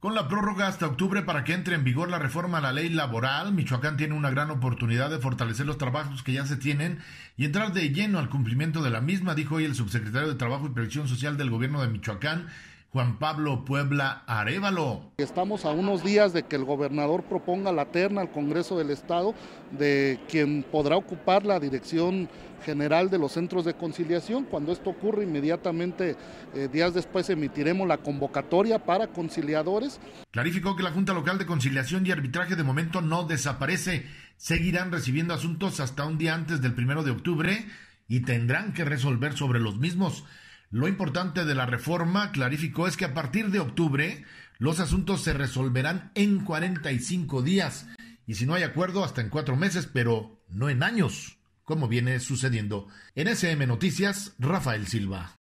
Con la prórroga hasta octubre para que entre en vigor la reforma a la ley laboral, Michoacán tiene una gran oportunidad de fortalecer los trabajos que ya se tienen y entrar de lleno al cumplimiento de la misma, dijo hoy el subsecretario de Trabajo y Previsión Social del gobierno de Michoacán, Juan Pablo Puebla Arevalo. Estamos a unos días de que el gobernador proponga la terna al Congreso del Estado de quien podrá ocupar la dirección general de los centros de conciliación. Cuando esto ocurre, inmediatamente eh, días después emitiremos la convocatoria para conciliadores. Clarificó que la Junta Local de Conciliación y Arbitraje de momento no desaparece. Seguirán recibiendo asuntos hasta un día antes del primero de octubre y tendrán que resolver sobre los mismos. Lo importante de la reforma, clarificó, es que a partir de octubre los asuntos se resolverán en 45 días y si no hay acuerdo hasta en cuatro meses, pero no en años, como viene sucediendo. En SM Noticias, Rafael Silva.